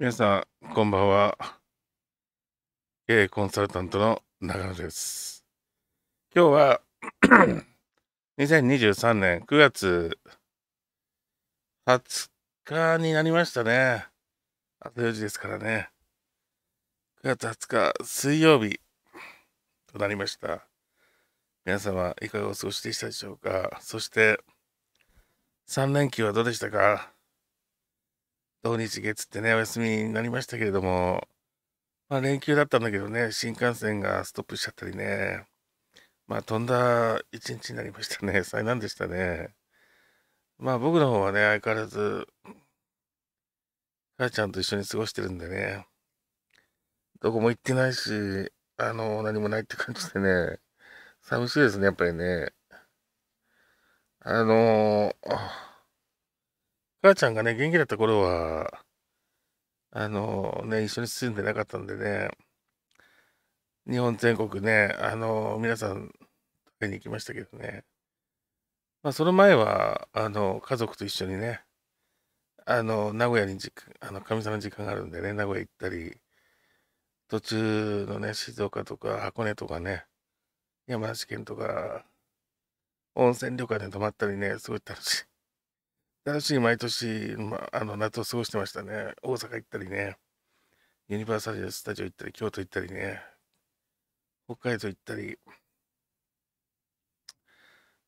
皆さん、こんばんは。経営コンサルタントの長野です。今日は2023 年9月20日になりましたね。あと4時ですからね。9月20日水曜日となりました。皆様、いかがお過ごしでしたでしょうかそして、3連休はどうでしたか土日月ってね、お休みになりましたけれども、まあ連休だったんだけどね、新幹線がストップしちゃったりね、まあ飛んだ一日になりましたね、災難でしたね。まあ僕の方はね、相変わらず、母ちゃんと一緒に過ごしてるんでね、どこも行ってないし、あの、何もないって感じでね、寂しいですね、やっぱりね。あのー母ちゃんがね、元気だった頃は、あのね、一緒に住んでなかったんでね、日本全国ね、あの皆さん、食べに行きましたけどね。まあ、その前は、あの、家族と一緒にね、あの、名古屋にじ、あの、神様の時間があるんでね、名古屋行ったり、途中のね、静岡とか箱根とかね、山梨県とか、温泉旅館で泊まったりね、すごい楽しい。楽しい毎年、まあ、あの夏を過ごしてましたね。大阪行ったりね、ユニバーサルスタジオ行ったり、京都行ったりね、北海道行ったり、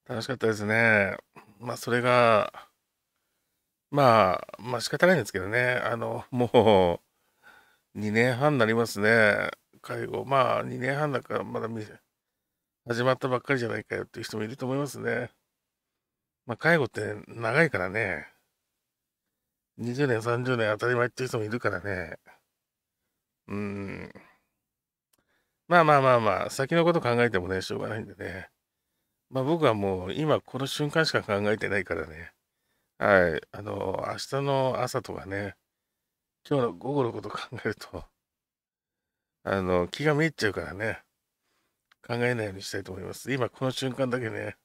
楽しかったですね。まあ、それが、まあ、まあ仕方ないんですけどね、あの、もう、2年半になりますね、介護。まあ、2年半だからまだ始まったばっかりじゃないかよっていう人もいると思いますね。まあ、介護って長いからね、20年、30年当たり前っていう人もいるからね、うん。まあまあまあまあ、先のこと考えてもね、しょうがないんでね。まあ僕はもう今この瞬間しか考えてないからね。はい。あの、明日の朝とかね、今日の午後のこと考えると、あの、気がめいっちゃうからね、考えないようにしたいと思います。今この瞬間だけね、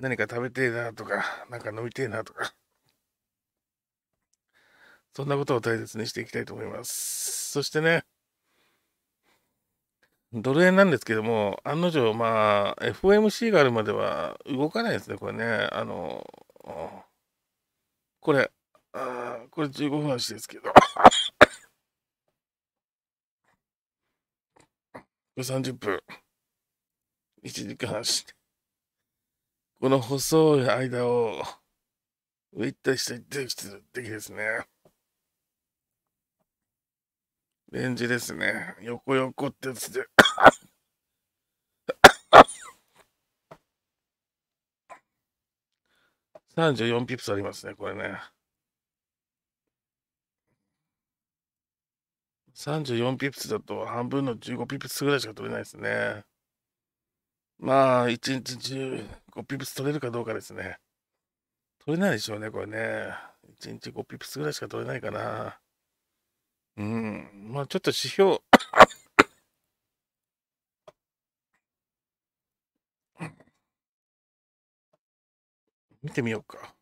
何か食べてえなとか、何か飲みてえなとか、そんなことを大切にしていきたいと思います。そしてね、ドル円なんですけども、案の定、まあ、FOMC があるまでは動かないですね、これね。あの、これ、あこれ15分足ですけど。これ30分。1時間足。この細い間を、ウィッタしてできてる敵ですね。レンジですね。横横ってやつで。34ピプスありますね、これね。34ピプスだと半分の15ピプスぐらいしか取れないですね。まあ、一日中5ピプス取れるかどうかですね。取れないでしょうね、これね。一日5ピプスぐらいしか取れないかな。うん。まあ、ちょっと指標見てみようか。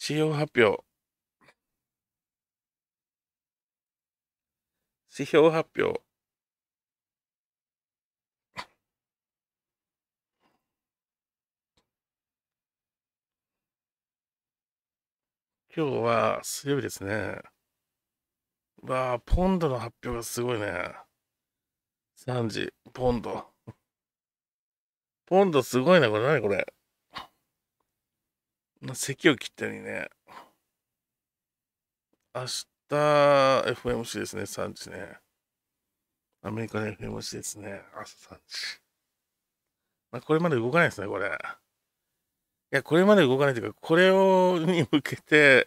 指標発表。指標発表。今日は水曜日ですね。わあ、ポンドの発表がすごいね。3時、ポンド。ポンドすごいね。これ何これ。咳を切ったようにね。明日、FMC ですね。3時ね。アメリカの FMC ですね。朝3時。まあ、これまで動かないですね、これ。いや、これまで動かないというか、これを、に向けて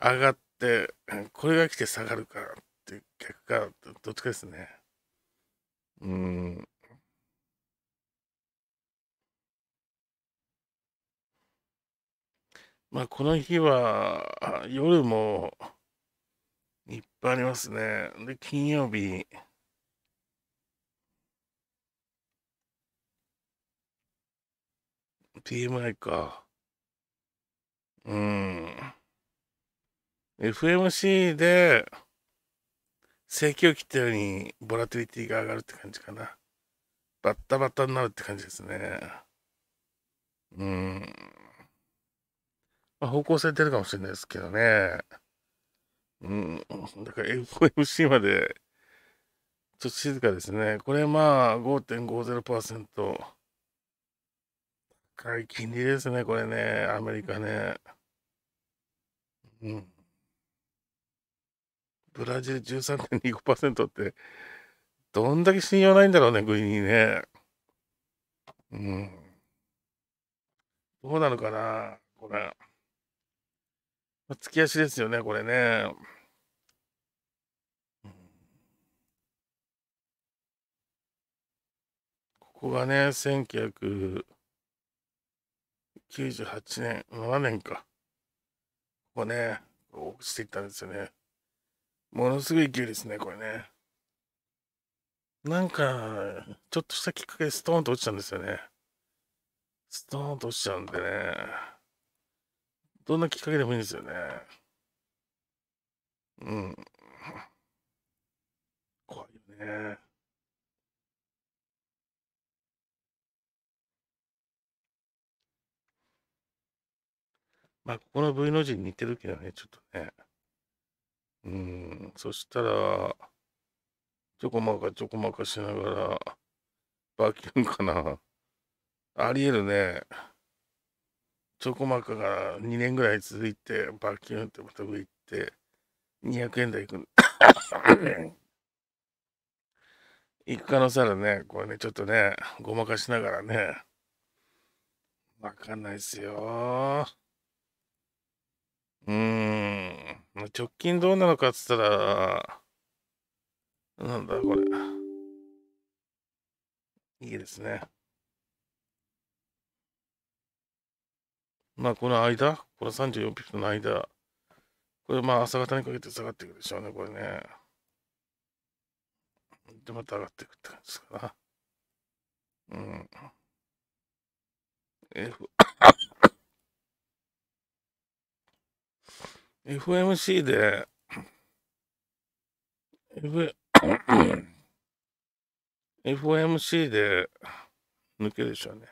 上がって、これが来て下がるからって逆か、どっちかですね。うん。まあ、この日は、夜もいっぱいありますね。で、金曜日、PMI か。うん。FMC で、正規を切ったように、ボラティリティが上がるって感じかな。バッタバッタになるって感じですね。うん。まあ、方向性出るかもしれないですけどね。うん。だから f m c まで、ちょっと静かですね。これまあ5.50%。い金利ですね、これね、アメリカね。うん。ブラジル13.25%って、どんだけ信用ないんだろうね、国にね。うん。どうなのかな、これ。突き足ですよね、これね。ここがね、1900、98年、7年か。ここね、落ちていったんですよね。ものすごい勢いですね、これね。なんか、ちょっとしたきっかけでストーンと落ちたんですよね。ストーンと落ちちゃうんでね。どんなきっかけでもいいんですよね。うん。怖いよね。まあ、ここの V の字に似てるけどね、ちょっとね。うん、そしたら、ちょこまかちょこまかしながら、バキュンかな。ありえるね。ちょこまかが2年ぐらい続いて、バキュンってまた上行って、200円台行く。行く可能性あるね。これね、ちょっとね、ごまかしながらね。わかんないっすようーん。直近どうなのかっつったら、なんだこれ。いいですね。まあこの間、この34匹の間、これまあ朝方にかけて下がっていくでしょうね、これね。で、また上がっていくって感じですかな。うん。F、FMC で、F、m c で抜けでしょうね。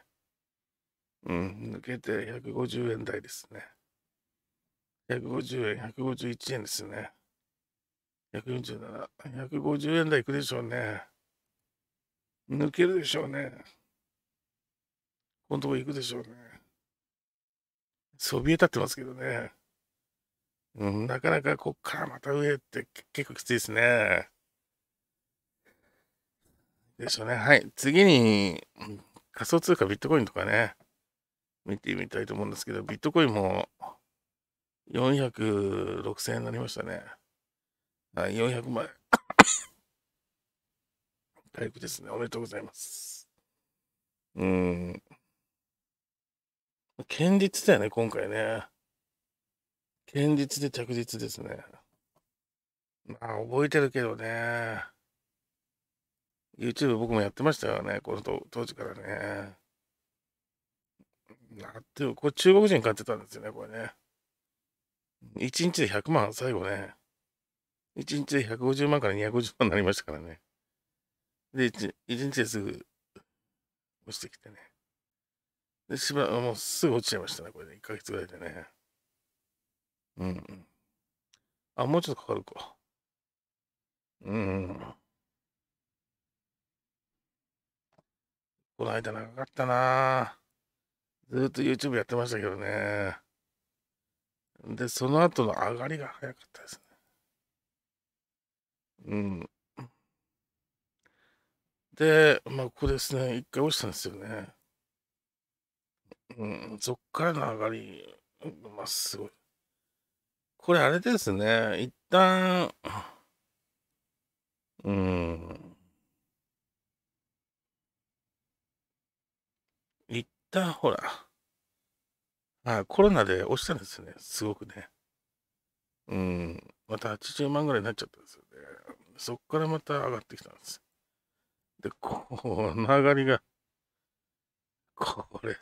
うん、抜けて150円台ですね。150円、151円ですね。147、150円台いくでしょうね。抜けるでしょうね。このとこ行くでしょうね。そびえ立ってますけどね。うん、なかなかこっからまた上って結構きついですね。でしょうね。はい。次に、仮想通貨ビットコインとかね、見てみたいと思うんですけど、ビットコインも4 0 6000円になりましたね。はい、400万円。回 復ですね。おめでとうございます。うん。堅実だよね、今回ね。堅実で着実ですね。まあ、覚えてるけどね。YouTube 僕もやってましたよね、この当時からね。なってう、これ中国人買ってたんですよね、これね。1日で100万、最後ね。1日で150万から250万になりましたからね。で、1, 1日ですぐ落ちてきてね。で、しばらく、もうすぐ落ちちゃいましたね、これね。1ヶ月ぐらいでね。うん。あ、もうちょっとかかるか。うん。この間長かったなずっと YouTube やってましたけどね。で、その後の上がりが早かったですね。うん。で、まあ、ここですね、一回落ちたんですよね。うん、そっからの上がり、まあ、すごい。これあれですね。一旦、うん。一旦、ほら。あコロナで落ちたんですね。すごくね。うん。また80万ぐらいになっちゃったんですよね。そっからまた上がってきたんです。で、この上がりが、これ。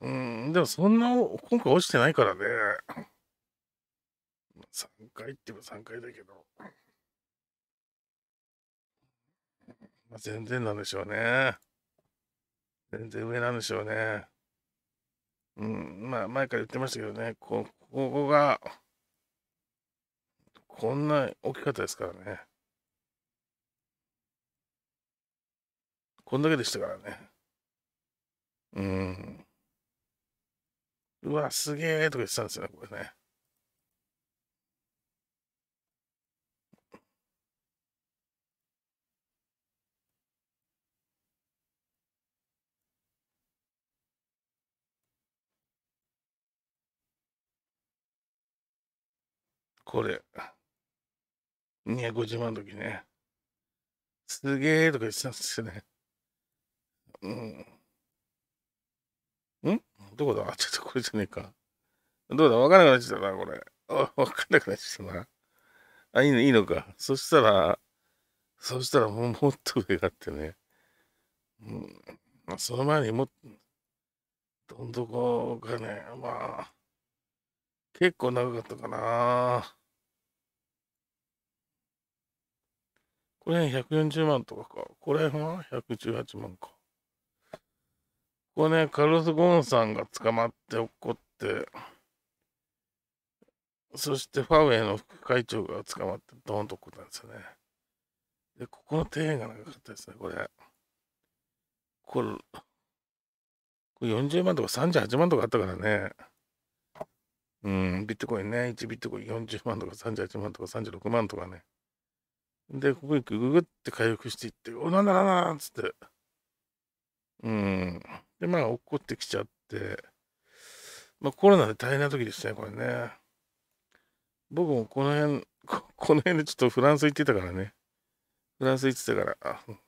うん、でもそんな、今回落ちてないからね。3回ってば3回だけど、まあ、全然なんでしょうね。全然上なんでしょうね。うん、まあ前から言ってましたけどね、ここが、こんな大きかったですからね。こんだけでしたからね。うん。うわ、すげえとか言ってたんですよね、これね。これ。250万の時ね。すげえとか言ってたんですよね。うん。んどこだちょっとこれじゃねえか。どうだわからなくなっちゃったな、これ。わかんなくなっちゃったな。あ、いいの、いいのか。そしたら、そしたらもうもっと上があってね。うん。まあ、その前にも、どんどこかね、まあ、結構長かったかな。これね、140万とかか。これは118万か。ここね、カルロス・ゴーンさんが捕まって怒って、そしてファウェイの副会長が捕まって、ドーンと怒ったんですよね。で、ここの庭園が長かったですね、これ。これ、これ40万とか38万とかあったからね。うん、ビットコインね、1ビットコイン40万とか38万とか36万とかね。で、ここにググって回復していって、おなんだなんだなんつって。うん。で、まあ、落っこってきちゃって、まあ、コロナで大変な時でしたね、これね。僕もこの辺、こ この辺でちょっとフランス行ってたからね。フランス行ってたから。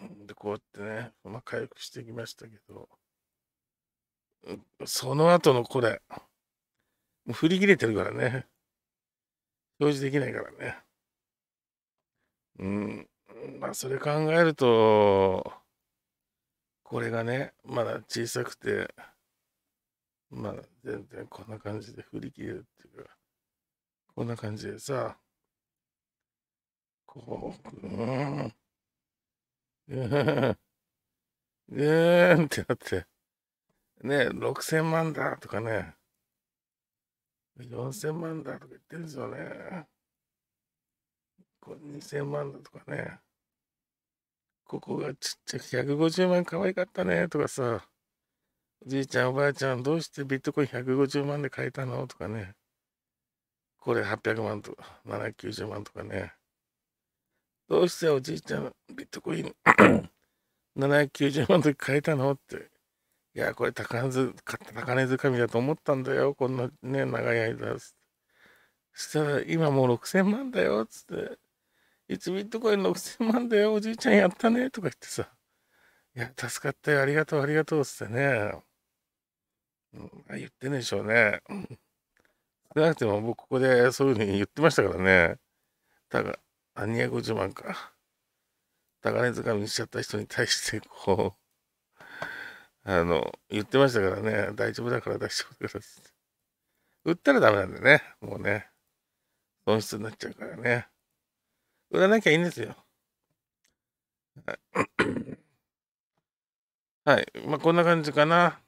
うん、で、こうやってね、まあ、回復してきましたけど。その後のこれ、もう振り切れてるからね。表示できないからね。うん。まあ、それ考えると、これがね、まだ小さくて、まあ、全然こんな感じで振り切れるっていうか、こんな感じでさ、こう、うん、うーんってなって、ね、6000万だとかね、4000万だとか言ってるんですよね。これ2000万だとかね。ここがちっちゃく150万可愛かったねとかさ、おじいちゃんおばあちゃんどうしてビットコイン150万で買えたのとかね。これ800万とか、790万とかね。どうしておじいちゃんビットコイン790万で買えたのっていや、これ高値高値掴みだと思ったんだよ。こんなね、長い間。そしたら、今もう6000万だよ。つって。いビットコイン6000万だよ。おじいちゃんやったね。とか言ってさ。いや、助かったよ。ありがとう、ありがとう。つってね。うん、言ってんでしょうね。少なくても僕ここでそういうふうに言ってましたからね。たが、250万か。高値掴みしちゃった人に対して、こう。あの、言ってましたからね、大丈夫だから大丈夫だからって。売ったらダメなんでね、もうね。損失になっちゃうからね。売らなきゃいいんですよ。はい。はい。まあ、こんな感じかな。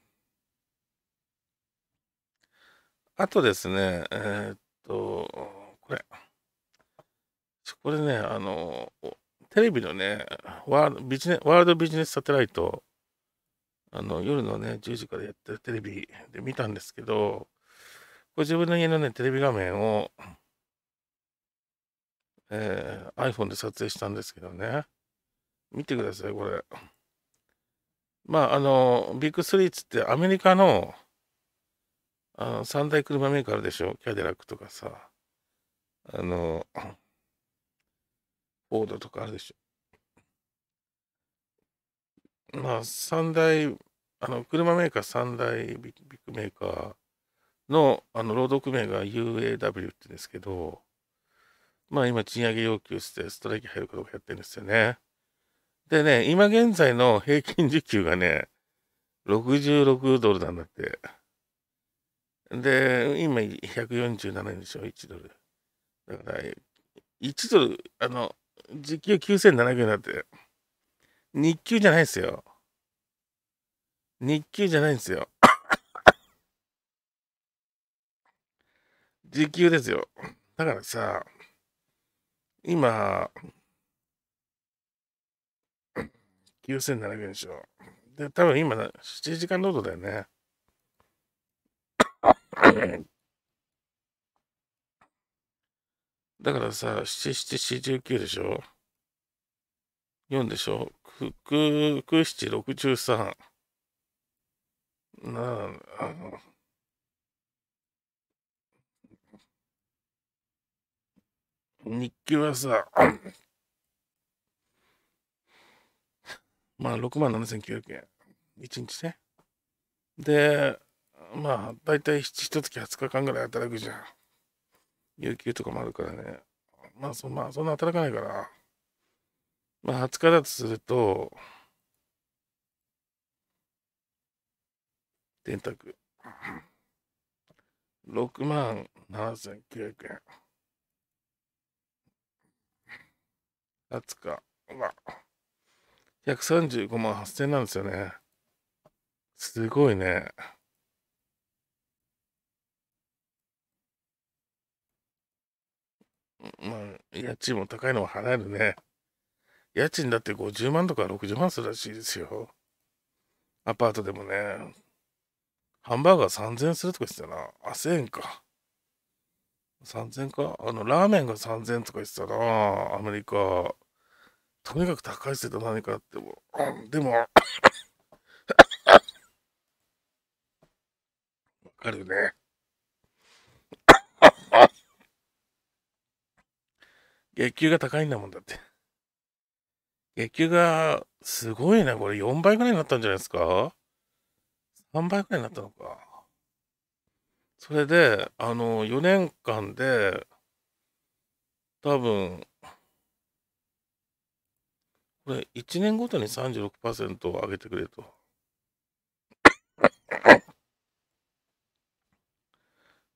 あとですね、えー、っと、これ。これね、あの、テレビのね、ワールドビジネワールドビジネスサテライトあの夜のね10時からやってるテレビで見たんですけどこれ自分の家のねテレビ画面を、えー、iPhone で撮影したんですけどね見てくださいこれまああのビッグスリーツってアメリカのあの三大車メーカーあるでしょキャデラックとかさあのフォードとかあるでしょまあ、三大、あの、車メーカー三大ビッグメーカーの、あの、労働組合が UAW って言うんですけど、まあ今、賃上げ要求してストライキ入るかとをやってるんですよね。でね、今現在の平均時給がね、66ドルなんだって。で、今147円でしょ、1ドル。だから、1ドル、あの、時給9700円だって。日給じゃないですよ。日給じゃないんですよ。時給ですよ。だからさ、今、9700 円でしょ。で、多分今、7時間労働だよね。だからさ、7、7、49でしょ ?4 でしょ福、福七六十三。なあ、あの、日記はさ、まあ、六万七千九百円。一日ね。で、まあ、だいたい一月二十日間ぐらい働くじゃん。有給とかもあるからね。まあ、そまあ、そんな働かないから。まあ、20日だとすると、電卓。6万7900円。20日は、135万8000円なんですよね。すごいね。まあ、家賃も高いのは払えるね。家賃だって50万とか60万するらしいですよ。アパートでもね、ハンバーガー3000円するとか言ってたな。あ、1000円か。3000かあの、ラーメンが3000とか言ってたな。アメリカ。とにかく高いせと何かあっても。でも、わかるね。月給が高いんだもんだって。月給がすごいね。これ4倍ぐらいになったんじゃないですか ?3 倍ぐらいになったのか。それで、あの、4年間で、多分、これ1年ごとに36%を上げてくれと。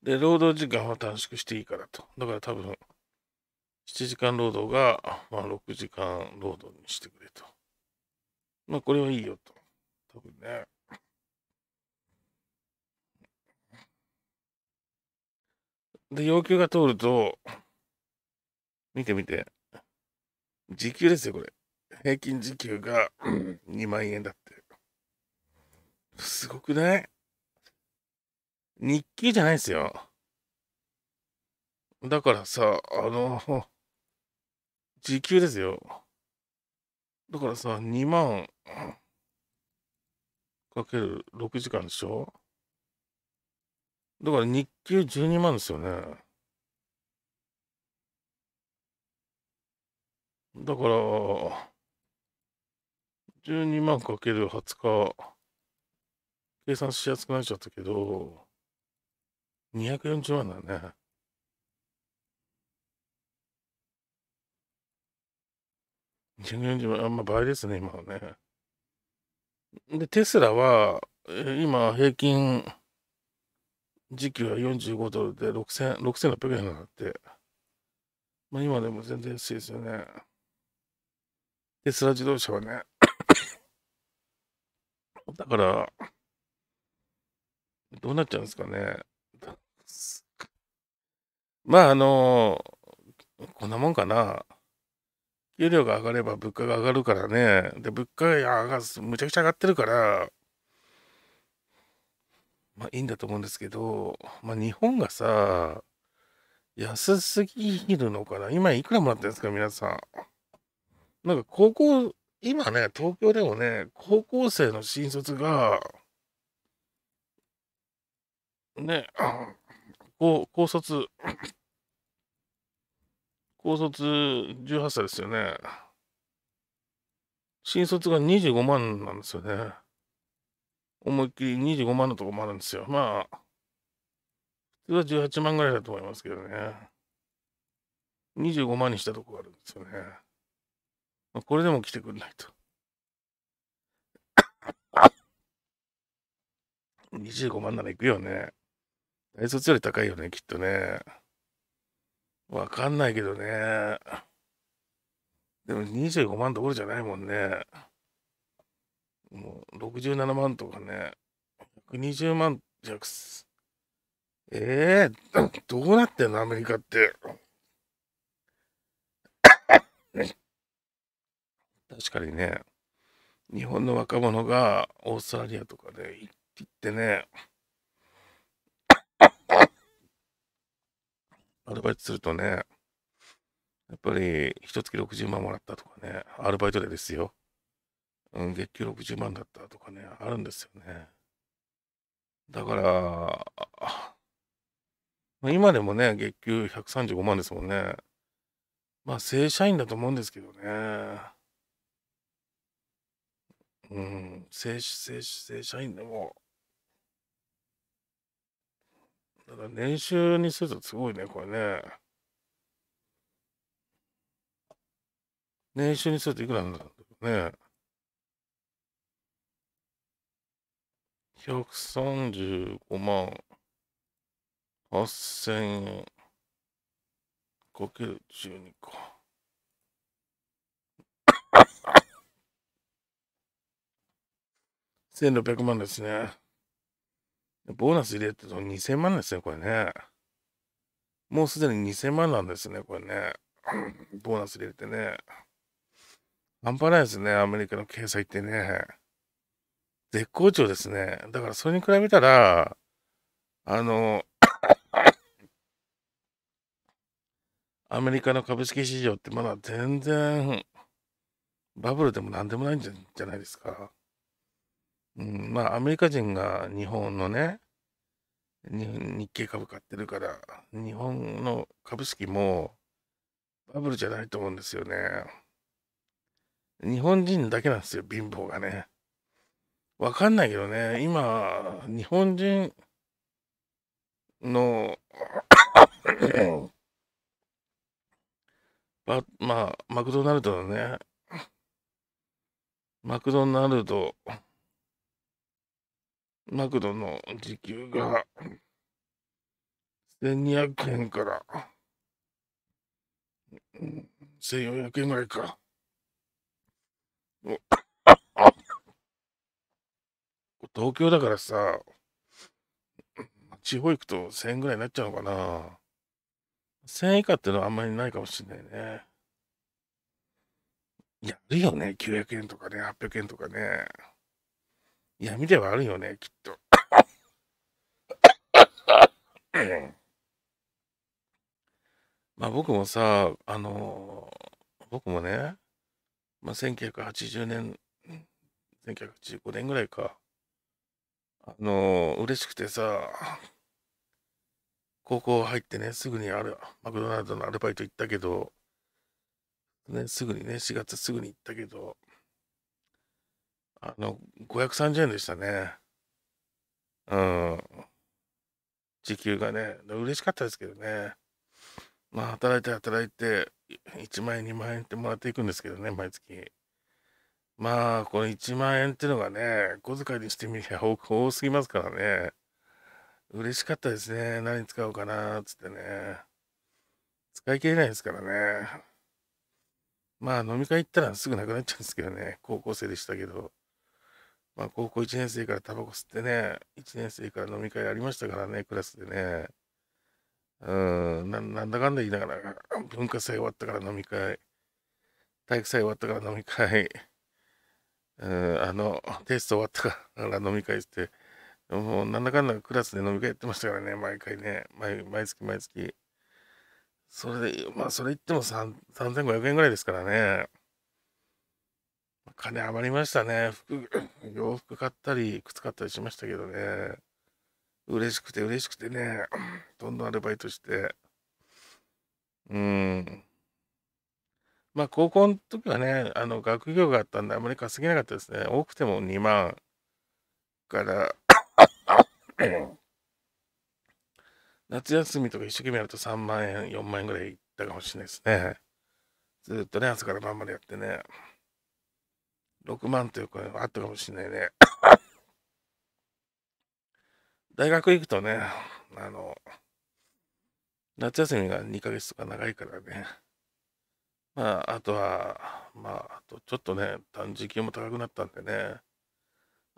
で、労働時間は短縮していいからと。だから多分、7時間労働が、まあ、6時間労働にしてくれと。まあ、これはいいよと。多分ね。で、要求が通ると、見てみて。時給ですよ、これ。平均時給が2 万円だって。すごくない日給じゃないですよ。だからさ、あの、時給ですよ。だからさ、2万かける6時間でしょだから日給12万ですよね。だから、12万かける20日、計算しやすくなっちゃったけど、240万だね。2 4万、あんま倍ですね、今はね。で、テスラは、今、平均時給は45ドルで6600円になって、まあ、今でも全然安いですよね。テスラ自動車はね、だから、どうなっちゃうんですかね。まあ、あのー、こんなもんかな。給料が上がれば物価が上がるからね。で、物価が上がむちゃくちゃ上がってるから、まあいいんだと思うんですけど、まあ日本がさ、安すぎるのかな。今いくらもらってるんですか、皆さん。なんか高校、今ね、東京でもね、高校生の新卒が、ね、高高卒高卒18歳ですよね。新卒が25万なんですよね。思いっきり25万のとこもあるんですよ。まあ、普通は18万ぐらいだと思いますけどね。25万にしたとこがあるんですよね。まあ、これでも来てくんないと。25万なら行くよね。大卒より高いよね、きっとね。わかんないけどね。でも25万どころじゃないもんね。もう67万とかね。120万弱。ええー、どうなってんのアメリカって。確かにね、日本の若者がオーストラリアとかで行ってね、アルバイトするとね、やっぱり、一月60万もらったとかね、アルバイトでですよ。うん、月給60万だったとかね、あるんですよね。だから、まあ、今でもね、月給135万ですもんね。まあ、正社員だと思うんですけどね。うん、正正正社員でも、年収にするとすごいね、これね。年収にするといくらなんだろうね。135万8000円。かける12か。1600 万ですね。ボーナス入れると2000万ですね、これね。もうすでに2000万なんですね、これね。ボーナス入れてね。半端ないですね、アメリカの経済ってね。絶好調ですね。だからそれに比べたら、あの、アメリカの株式市場ってまだ全然、バブルでも何でもないんじゃないですか。うん、まあ、アメリカ人が日本のね、日経株買ってるから、日本の株式もバブルじゃないと思うんですよね。日本人だけなんですよ、貧乏がね。わかんないけどね、今、日本人の まあ、マクドナルドのね、マクドナルドマクドの時給が1200円から1400円ぐらいか。東京だからさ、地方行くと1000円ぐらいになっちゃうのかな。1000円以下ってのはあんまりないかもしれないね。やるよね、900円とかね、800円とかね。闇ではあるよね、きっと。まあ僕もさ、あのー、僕もね、まあ、1980年、1985年ぐらいか、あのー、嬉しくてさ、高校入ってね、すぐにあるマクドナルドのアルバイト行ったけど、ね、すぐにね、4月すぐに行ったけど、あの、530円でしたね。うん。時給がね、嬉しかったですけどね。まあ、働いて働いて、1万円、2万円ってもらっていくんですけどね、毎月。まあ、この1万円っていうのがね、小遣いにしてみりゃ多すぎますからね。嬉しかったですね。何使おうかな、つってね。使い切れないですからね。まあ、飲み会行ったらすぐなくなっちゃうんですけどね。高校生でしたけど。まあ、高校1年生からタバコ吸ってね、1年生から飲み会ありましたからね、クラスでね。うん、なんだかんだ言いながら、文化祭終わったから飲み会、体育祭終わったから飲み会、うん、あの、テスト終わったから飲み会して、もうなんだかんだクラスで飲み会やってましたからね、毎回ね、毎毎月毎月。それで、まあ、それ言っても3500円ぐらいですからね。金余りましたね。服、洋服買ったり、靴買ったりしましたけどね。嬉しくて嬉しくてね、どんどんアルバイトして。うん。まあ、高校の時はね、あの、学業があったんで、あまり稼げなかったですね。多くても2万から 夏休みとか一生懸命やると3万円、4万円ぐらいいったかもしれないですね。ずっとね、朝から晩までやってね。6万という声があったかもしれないね。大学行くとね、あの、夏休みが2ヶ月とか長いからね。まあ、あとは、まあ、あとちょっとね、時給も高くなったんでね、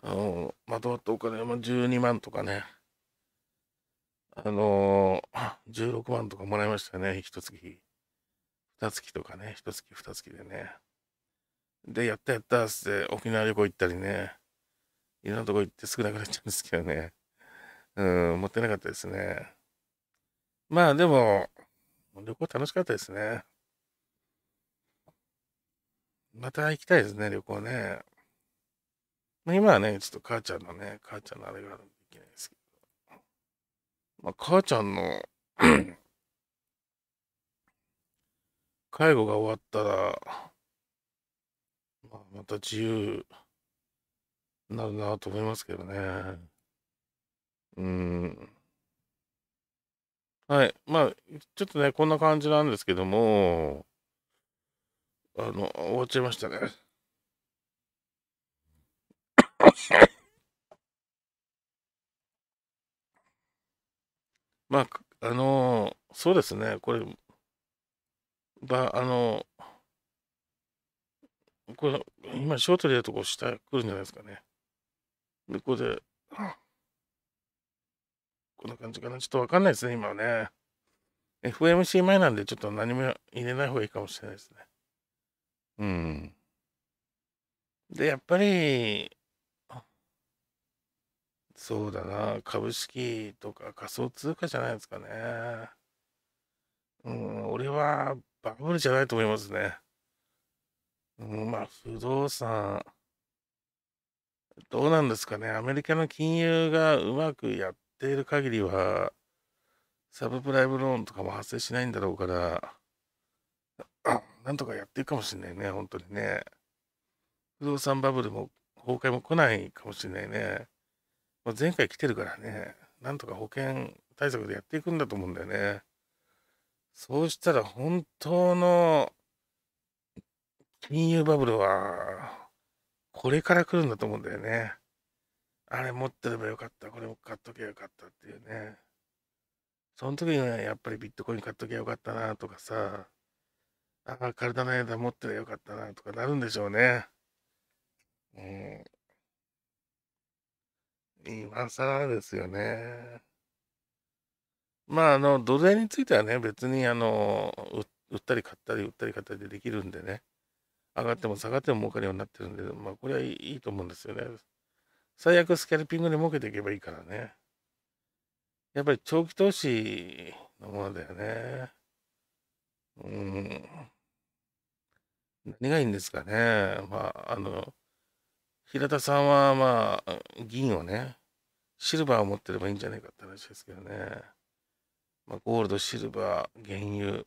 あのまとまったお金も12万とかね、あのー、16万とかもらいましたね、一月。二月とかね、一月二月でね。で、やったやったっつって沖縄旅行行ったりね、いろんなとこ行って少なくなっちゃうんですけどね。うん、持ってなかったですね。まあでも、旅行楽しかったですね。また行きたいですね、旅行ね。まあ、今はね、ちょっと母ちゃんのね、母ちゃんのあれがあるんでいけないですけど。まあ、母ちゃんの 介護が終わったら、また自由になるなと思いますけどね。うん。はい。まあ、ちょっとね、こんな感じなんですけども、あの、終わっちゃいましたね。まあ、あの、そうですね、これ、ば、あの、これ、今、塩でやるとこ下来るんじゃないですかね。で、ここで、こんな感じかな。ちょっとわかんないですね、今はね。FMC 前なんで、ちょっと何も入れない方がいいかもしれないですね。うん。で、やっぱり、そうだな、株式とか仮想通貨じゃないですかね。うん、俺はバブルじゃないと思いますね。まあ、不動産、どうなんですかね。アメリカの金融がうまくやっている限りは、サブプライムローンとかも発生しないんだろうから、なんとかやっていくかもしれないね、本当にね。不動産バブルも崩壊も来ないかもしれないね。まあ、前回来てるからね、なんとか保険対策でやっていくんだと思うんだよね。そうしたら本当の金融バブルは、これから来るんだと思うんだよね。あれ持ってればよかった、これも買っとけばよかったっていうね。その時には、ね、やっぱりビットコイン買っとけばよかったなとかさ、ああ、体の間持ってればよかったなとかなるんでしょうね。うん。今更ですよね。まあ、あの、土台についてはね、別に、あの、売ったり買ったり、売ったり買ったりでできるんでね。上がっても下がっても儲かるようになってるんで、まあ、これはいいと思うんですよね。最悪スキャルピングで儲けていけばいいからね。やっぱり長期投資のものだよね。うん。何がいいんですかね。まあ、あの、平田さんは、まあ、銀をね、シルバーを持ってればいいんじゃないかって話ですけどね。まあ、ゴールド、シルバー、原油、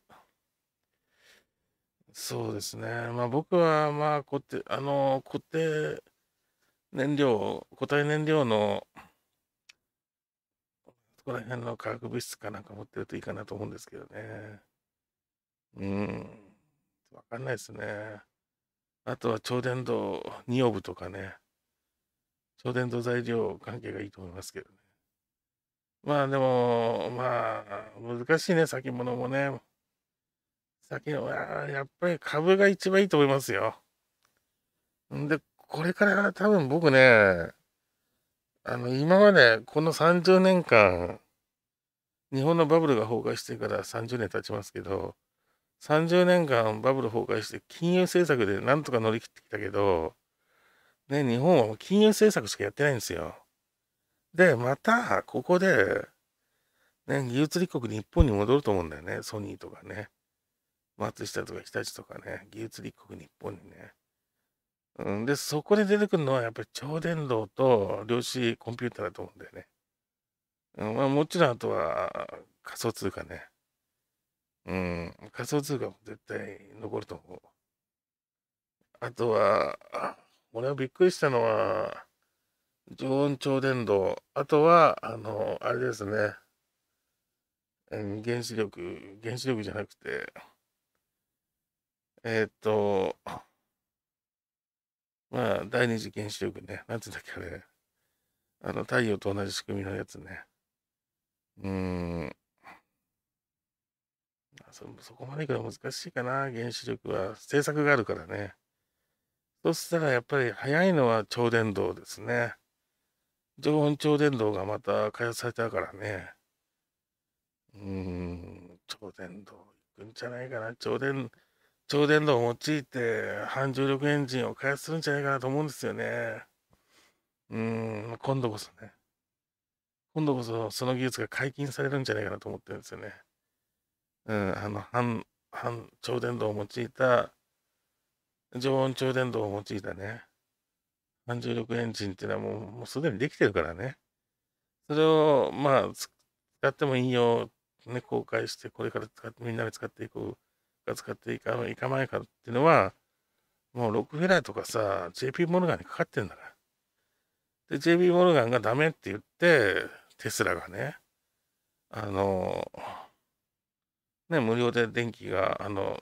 そうですね。まあ僕はまあ固定、あの、固定燃料、固体燃料の、そこら辺の化学物質かなんか持ってるといいかなと思うんですけどね。うん。わかんないですね。あとは超伝導ニオブとかね。超伝導材料関係がいいと思いますけどね。まあでも、まあ、難しいね、先物もね。先の、やっぱり株が一番いいと思いますよ。んで、これから多分僕ね、あの、今までこの30年間、日本のバブルが崩壊してから30年経ちますけど、30年間バブル崩壊して金融政策でなんとか乗り切ってきたけど、ね、日本は金融政策しかやってないんですよ。で、またここで、ね、技術立国日本に戻ると思うんだよね、ソニーとかね。松下とか日立とかね、技術立国日本にね。うん、で、そこで出てくるのはやっぱり超電導と量子コンピューターだと思うんだよね。うん、まあもちろんあとは仮想通貨ね。うん、仮想通貨も絶対残ると思う。あとは、俺はびっくりしたのは、常温超電導。あとは、あの、あれですね。原子力、原子力じゃなくて、えっ、ー、と、まあ、第二次原子力ね。なんていうんだっけ、あれ。あの、太陽と同じ仕組みのやつね。うーん。そそこまでいくら難しいかな、原子力は。政策があるからね。そしたらやっぱり早いのは超電導ですね。常温超電導がまた開発されたからね。うーん、超電導行くんじゃないかな。超電、超電導を用いて半重力エンジンを開発するんじゃないかなと思うんですよね。うん、今度こそね。今度こそその技術が解禁されるんじゃないかなと思ってるんですよね。うん、あの、半、半、超電導を用いた、常温超電導を用いたね、半重力エンジンっていうのはもうもうすでにできてるからね。それを、まあ、使ってもいいよ、ね、公開して、これから使ってみんなで使っていこう。が使っていかいかないかっていうのは、もうロックフェラーとかさ、JP モルガンにかかってんだから。で、JP モルガンがダメって言って、テスラがね、あの、ね、無料で電気が、あの、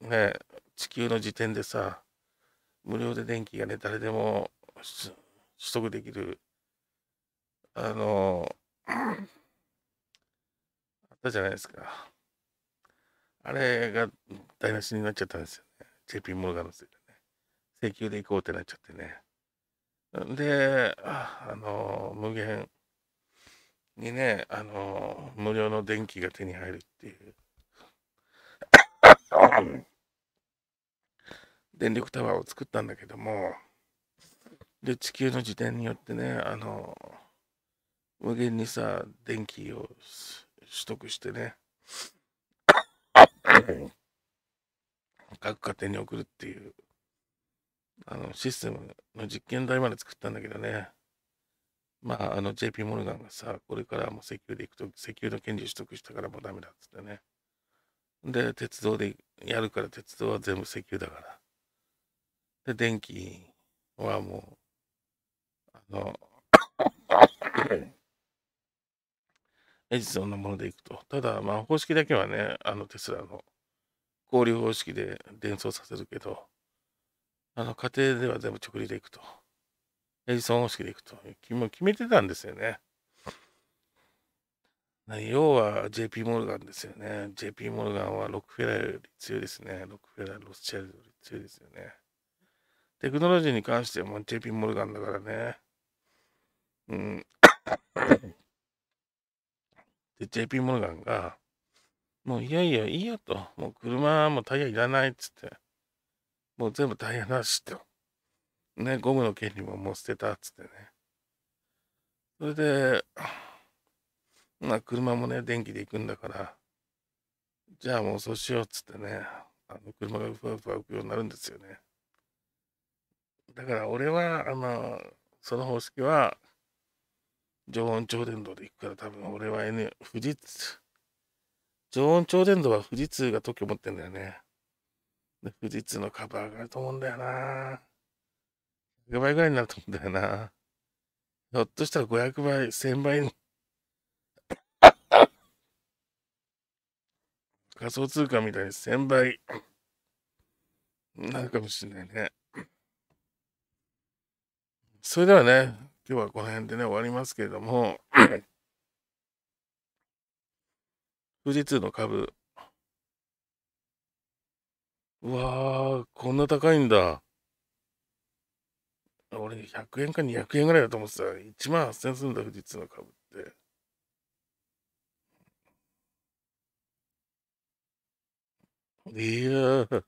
ね、地球の時点でさ、無料で電気がね、誰でも取得できる、あの、あったじゃないですか。あれが台無しになっちゃったんですよね。JP モルガンのせいでね。請求で行こうってなっちゃってね。で、あの、無限にね、あの、無料の電気が手に入るっていう。電力タワーを作ったんだけども、で、地球の自転によってね、あの、無限にさ、電気を取得してね、各家庭に送るっていうあのシステムの実験台まで作ったんだけどねまあ、あの JP モルガンがさ、これからも石油で行くと、石油の権利取得したからもうダメだっつってね。で、鉄道でやるから鉄道は全部石油だから。で、電気はもう、あの、エジソンのもので行くと。ただ、まあ、方式だけはね、あのテスラの交流方式で伝送させるけど、あの家庭では全部直流でいくと。エジソン方式でいくと。もう決めてたんですよね。要は JP モルガンですよね。JP モルガンはロックフェラーより強いですね。ロックフェラー、ロスチャイルドより強いですよね。テクノロジーに関しても JP モルガンだからね。うん。で、JP モルガンが、もういやいや、いいよと。もう車もタイヤいらないっつって。もう全部タイヤなしと。ね、ゴムの権利ももう捨てたっつってね。それで、まあ車もね、電気で行くんだから、じゃあもうそうしようっつってね、あの車がふわふわ浮くようになるんですよね。だから俺は、あの、その方式は、常温超電導で行くから多分俺は N、富士常温超伝導は富士通が特許持ってんだよね。富士通のカバー上がると思うんだよな。100倍ぐらいになると思うんだよな。ひょっとしたら500倍、1000倍に。仮想通貨みたいに1000倍なるかもしれないね。それではね、今日はこの辺でね、終わりますけれども。富士通の株。うわー、こんな高いんだ。俺、100円か200円ぐらいだと思ってた。1万8000円するんだ、富士通の株って。いやー、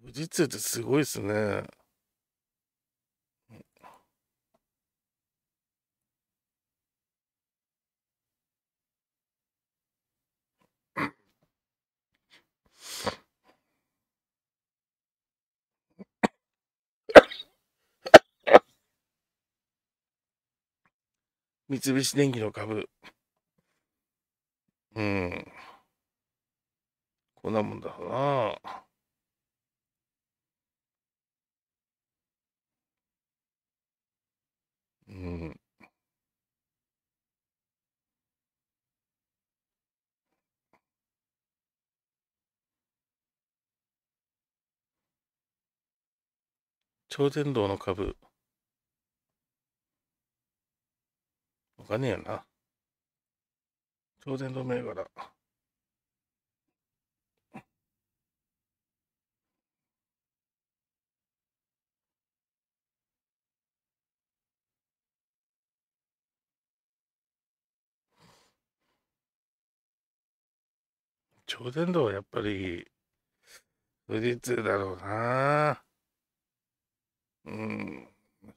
富士通ってすごいっすね。三菱電機の株。うん。こんなもんだろうな。うん。超天道の株。かねえよな。超鮮導銘柄。超伝導はやっぱり、富士通だろうな。うん。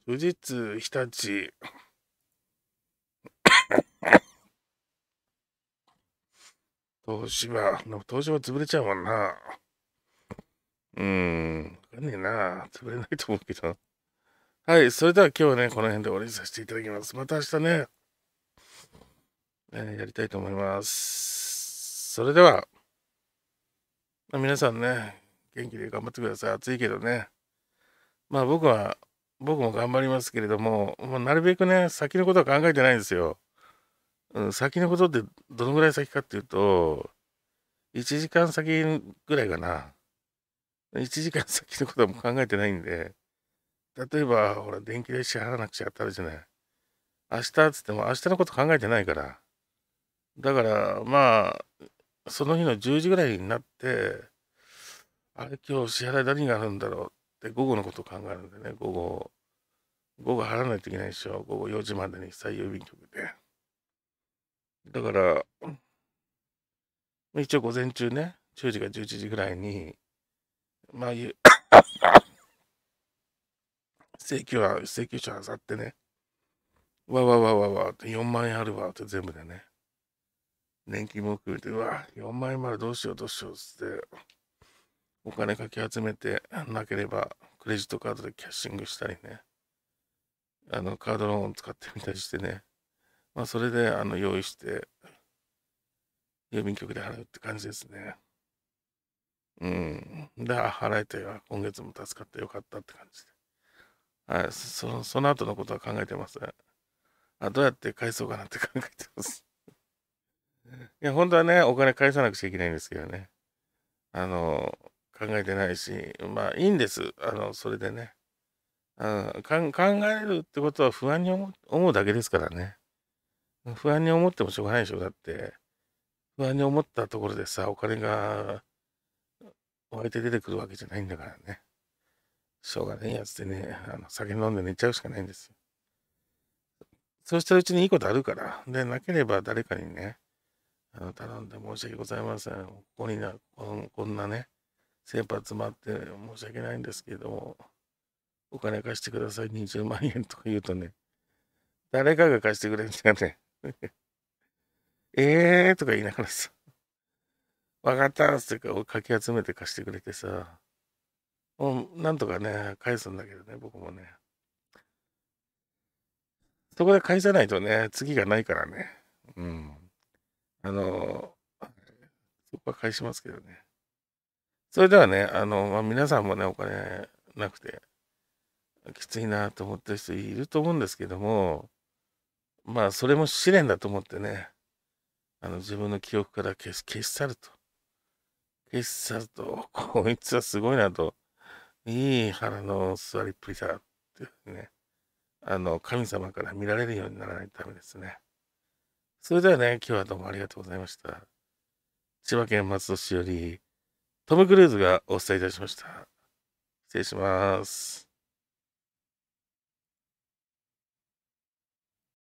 富士通、日立。東芝、でも東芝潰れちゃうもんな。うーん、わかんねえな。潰れないと思うけど。はい、それでは今日はね、この辺で終わりにさせていただきます。また明日ね、えー、やりたいと思います。それでは、まあ、皆さんね、元気で頑張ってください。暑いけどね。まあ僕は、僕も頑張りますけれども、もうなるべくね、先のことは考えてないんですよ。うん、先のことってどのぐらい先かっていうと、1時間先ぐらいかな。1時間先のことはもう考えてないんで、例えば、ほら、電気代支払わなくちゃってあるじゃない。明日っつっても明日のこと考えてないから。だから、まあ、その日の10時ぐらいになって、あれ、今日支払い何があるんだろうって午後のことを考えるんでね、午後、午後払わないといけないでしょ。午後4時までに再郵便局で。だから、一応午前中ね、10時か11時ぐらいに、まあ、請求は、請求書あさってね、わわわわわって、4万円あるわって全部でね、年金も含めて、うわ、4万円までどうしようどうしようっつって、お金かき集めてなければ、クレジットカードでキャッシングしたりね、あの、カードローン使ってみたりしてね、まあ、それであの用意して、郵便局で払うって感じですね。うん。で、払えて、今月も助かってよかったって感じで。はい、そその後のことは考えてません。あどうやって返そうかなって考えてます。いや、本当はね、お金返さなくちゃいけないんですけどね。あの、考えてないし、まあいいんです。あの、それでね。うん、考えるってことは不安に思うだけですからね。不安に思ってもしょうがないでしょ。だって、不安に思ったところでさ、お金が湧いて出てくるわけじゃないんだからね。しょうがないやつでね、あの酒飲んで寝ちゃうしかないんですよ。そうしたうちにいいことあるから。で、なければ誰かにね、あの頼んで申し訳ございません。ここにな、こんなね、先発詰まって申し訳ないんですけれども、お金貸してください、20万円とか言うとね、誰かが貸してくれるんすよね。えーとか言いながらさ、わかったっつってかき集めて貸してくれてさ、もうなんとかね、返すんだけどね、僕もね。そこで返さないとね、次がないからね。うん。あの、そこは返しますけどね。それではね、あの、まあ、皆さんもね、お金なくて、きついなと思ってる人いると思うんですけども、まあ、それも試練だと思ってね、あの、自分の記憶から消し、消し去ると。消し去ると、こいつはすごいなと。いい腹の座りっぷりだっていうね。あの、神様から見られるようにならないためですね。それではね、今日はどうもありがとうございました。千葉県松戸市より、トム・クルーズがお伝えいたしました。失礼します。